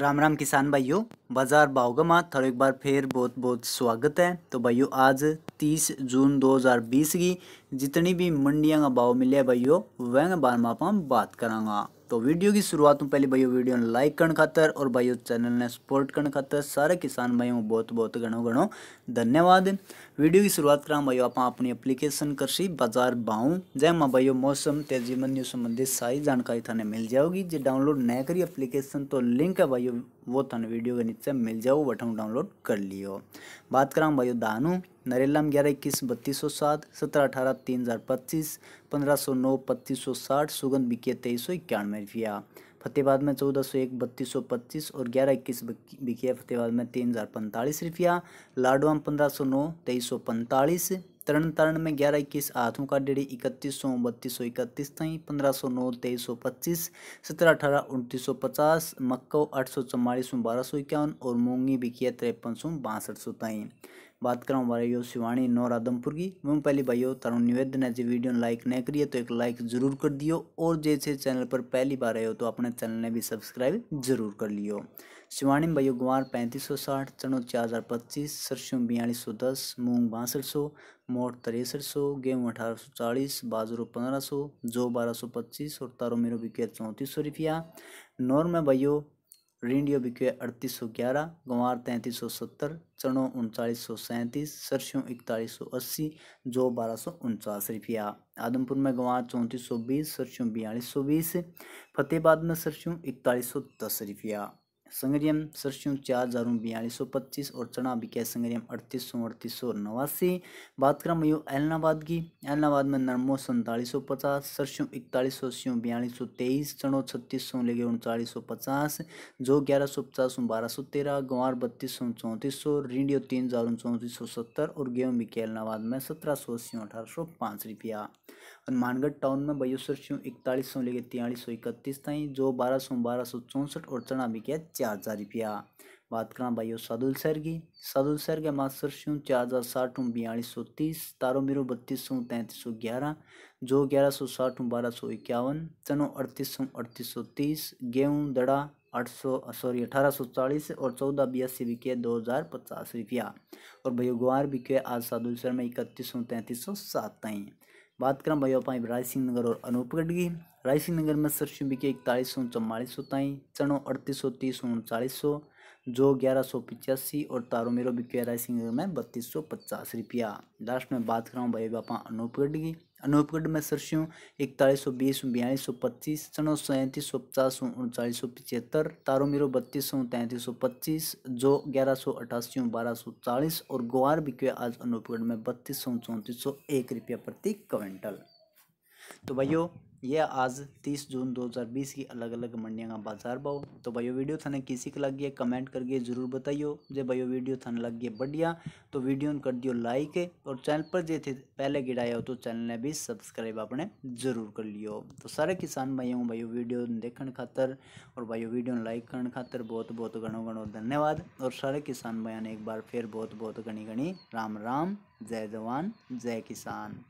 رام رام کسان بھائیوں بازار باؤ گماں تھوڑے بار پھر بہت بہت سواگت ہے تو بھائی آج تیس جون دو ہزار بیس کی جتنی بھی منڈیاں کا باغ ملے بھائی ہو بار ماپا بات کروں گا تو ویڈیو کی شروعات میں پہلے بھائی ویڈیو نے لائک کرنے خاطر اور بھائیوں چینل نے سپورٹ کرنے کا سارے کسان بھائیوں کو بہت بہت گھنوں گھڑوں دھنیہ واد ویڈیو کی شروعات کر بھائی اپنا اپنی ایپلی کے بازار باؤں جی مہاں بھائی موسم کے جیونت ساری جانکاری تھانے مل جائے گی جی ڈاؤن لوڈ نہیں کری ایپلیشن تو لنک ہے بھائی وہ تھان ویڈیو کے نیچے مل جاؤ وٹنگ ڈاؤن لوڈ کر لیو بات کرا بائیو دانو نریلا گیارہ اکیس بتیس سو سات سترہ اٹھارہ تین ہزار پچیس پندرہ سو نو پتیس سو ساٹھ سگندھ وکیے تئیس سو اکانوے روپیہ فتح آباد میں چودہ سو ایک بتیس سو پچیس اور گیارہ اکیس بکیا فتح آباد میں تین ہزار پینتالیس روپیہ لاڈوام پندرہ سو نو تیئیس سو پینتالیس ترن تارن میں گیارہ اکیس آدھوں کا ڈیڑھی اکتیس سو بتیس سو اکتیس تھی پندرہ سو نو تیئیس سو پچیس سترہ اٹھارہ انتیس سو پچاس مکو اٹھ سو چمالیس چوالیسوں بارہ سو اکیاون اور مونگی بکی ہے تریپن سو باسٹھ سو تائیں بات کروں بھائی یو شیوانی نور آدم پور کی میں پہلی بھائیو ترون نیوید نے جی ویڈیو لائک نہیں کریے تو ایک لائک ضرور کر دیو اور جیسے چینل پر پہلی بار آئی ہو تو اپنے چینل نے بھی سبسکرائب ضرور کر لیو شیوانی بیو گوار پینتیس سو ساٹھ چنو چار ہزار پچیس سرسوں بیالیس سو دس مونگ باسٹھ سو موٹ تریسٹھ سو گیہوں اٹھارہ سو چالیس بازرو پندرہ سو جو بارہ سو پچیس اور تارو میرو بکیر چونتیس سو روپیہ نور میں بھائی رینڈیو بکے اڑتیس سو گیارہ گوار تینتیس سو ستر چنو انچالیس سو سینتیس سرسوں اکتالیس سو اسی جو بارہ سو انچاس روپیہ آدم پور میں گوار چونتیس سو بیس سرسوں بیالیس سو بیس فتح باد میں سرسوں اکتالیس سو دس روپیہ سنگریم سرشیوں چار زاروں بیالیس سو پچیس اور چنا بکیا سنگریم اڑتیس سو اڑتیس سو نواسی بات کرم یو اہل آباد کی آباد میں نرمو سنتالیس سو پچاس سرشیوں اکتالیس سو سیوں بیالیس سو تیئیس چڑھو چھتیس سو گئے انچالیس سو پچاس جو گیارہ سو پچاس سو بارہ سو تیرہ گوار بتیس سو چونتیس سو رینڈیو تین زاروں چونتیس سو ستر اور بھی وکی اللہ آباد میں سترہ سو سیوں اٹھارہ سو پانچ روپیہ ہنمان گڑھ ٹاؤن میں بایوسرشیوں اکتالیس سو لے کے تیالیس سو اکتیس تھی جو بارہ سو بارہ سو چونسٹھ اور چنا بھی کیا چار ہزار روپیہ بات کر بھائی سعد السر کی سعد السر کے ماسر شیوں چار ہزار ساٹھوں بیالیس سو تیس تارو میرو بتیس سو تینتیس سو گیارہ جو گیارہ سو ساٹھوں بارہ سو اکیاون چنوں اڑتیس سو اڑتیس سو تیس گیہوں دڑا آٹھ سو سوری اٹھارہ سو چالیس اور چودہ بی آسی بھی کیا دو ہزار پچاس روپیہ اور بھائی گوار بھی کیا آج سعد السر میں اکتیس سو تینتیس سو سات تہیں بات کریں بھائی پاپ رائے سنگھ نگر اور انوپ گڑھ کی رائے سنگھ نگر میں بھی کے اکتالیس سو چوالیس سو تائیں چنو اڑتیس سو تیس سو انچالیس سو جو گیارہ سو پچاسی اور تارو میرو بکو رائے میں بتیس سو پچاس روپیہ لاسٹ میں بات کر رہا ہوں بھائی باپا انوپ گڑھ کی انوپ گڑھ میں سرسوں اکتالیس سو بیس بیالیس سو پچیس سنو سینتیس سو پچاسوں انچالیس سو پچہتر تارو میرو بتیس سو تینتیس سو پچیس جو گیارہ سو اٹھاسیوں بارہ سو چالیس اور گوار بکو آج انوپ گڑھ میں بتیس سو چونتیس سو ایک روپیہ پرتی کوٹل تو بھائیو یہ آج تیس جون دو ہزار بیس کی الگ الگ منڈیاں کا بازار باؤ تو بھائیو ویڈیو تھان کسی کا لگ گیا کمنٹ کر گئے ضرور بتائیو جے بھائیو ویڈیو تھن لگ گیا بڑھیا تو ویڈیو کر دیو لائک اور چینل پر جے تھے پہلے گرایا ہو تو چینل نے بھی سبسکرائب اپنے ضرور کر لیو تو سارے کسان بھائیوں بھائیو ویڈیو دیکھن خاطر اور بھائیو ویڈیو لائک کرن خاطر بہت بہت گھنو گھنو دھنیہ واد اور سارے کسان بھائیوں نے ایک بار پھر بہت بہت گنی گنی رام رام جے جوان جے کسان